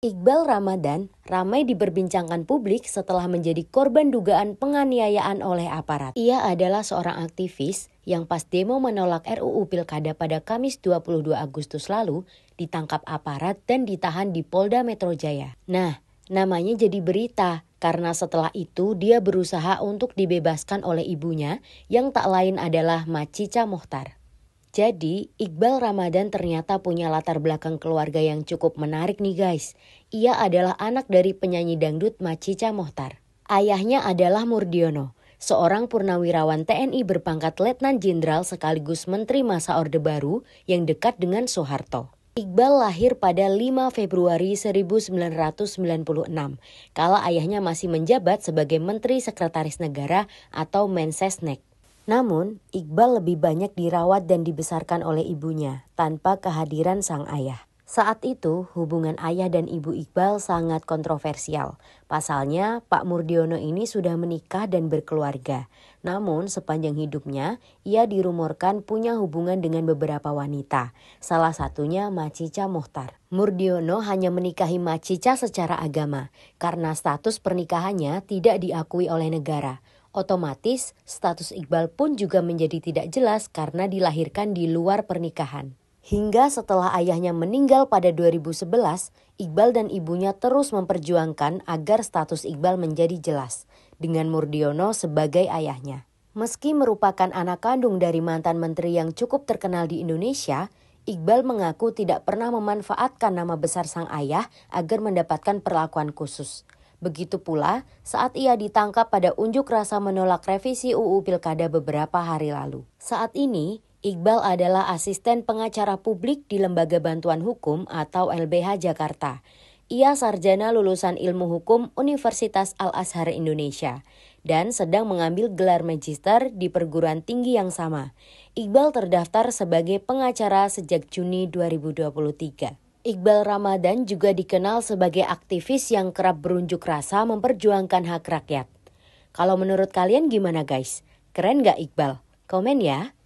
Iqbal Ramadan ramai diperbincangkan publik setelah menjadi korban dugaan penganiayaan oleh aparat. Ia adalah seorang aktivis yang pas demo menolak RUU Pilkada pada Kamis 22 Agustus lalu ditangkap aparat dan ditahan di Polda Metro Jaya. Nah, namanya jadi berita karena setelah itu dia berusaha untuk dibebaskan oleh ibunya yang tak lain adalah Macica Mohtar. Jadi, Iqbal Ramadan ternyata punya latar belakang keluarga yang cukup menarik nih guys. Ia adalah anak dari penyanyi dangdut Macica Mohtar. Ayahnya adalah Murdiono, seorang purnawirawan TNI berpangkat Letnan Jenderal sekaligus Menteri Masa Orde Baru yang dekat dengan Soeharto. Iqbal lahir pada 5 Februari 1996, kala ayahnya masih menjabat sebagai Menteri Sekretaris Negara atau Mensesnek. Namun, Iqbal lebih banyak dirawat dan dibesarkan oleh ibunya tanpa kehadiran sang ayah. Saat itu, hubungan ayah dan ibu Iqbal sangat kontroversial. Pasalnya, Pak Murdiono ini sudah menikah dan berkeluarga. Namun, sepanjang hidupnya, ia dirumorkan punya hubungan dengan beberapa wanita. Salah satunya Macica Mohtar. Murdiono hanya menikahi Macica secara agama, karena status pernikahannya tidak diakui oleh negara otomatis status Iqbal pun juga menjadi tidak jelas karena dilahirkan di luar pernikahan. Hingga setelah ayahnya meninggal pada 2011, Iqbal dan ibunya terus memperjuangkan agar status Iqbal menjadi jelas dengan Murdiono sebagai ayahnya. Meski merupakan anak kandung dari mantan menteri yang cukup terkenal di Indonesia, Iqbal mengaku tidak pernah memanfaatkan nama besar sang ayah agar mendapatkan perlakuan khusus. Begitu pula saat ia ditangkap pada unjuk rasa menolak revisi UU Pilkada beberapa hari lalu. Saat ini, Iqbal adalah asisten pengacara publik di Lembaga Bantuan Hukum atau LBH Jakarta. Ia sarjana lulusan ilmu hukum Universitas Al-Azhar Indonesia dan sedang mengambil gelar magister di perguruan tinggi yang sama. Iqbal terdaftar sebagai pengacara sejak Juni 2023. Iqbal Ramadan juga dikenal sebagai aktivis yang kerap berunjuk rasa memperjuangkan hak rakyat. Kalau menurut kalian gimana guys? Keren gak Iqbal? Komen ya.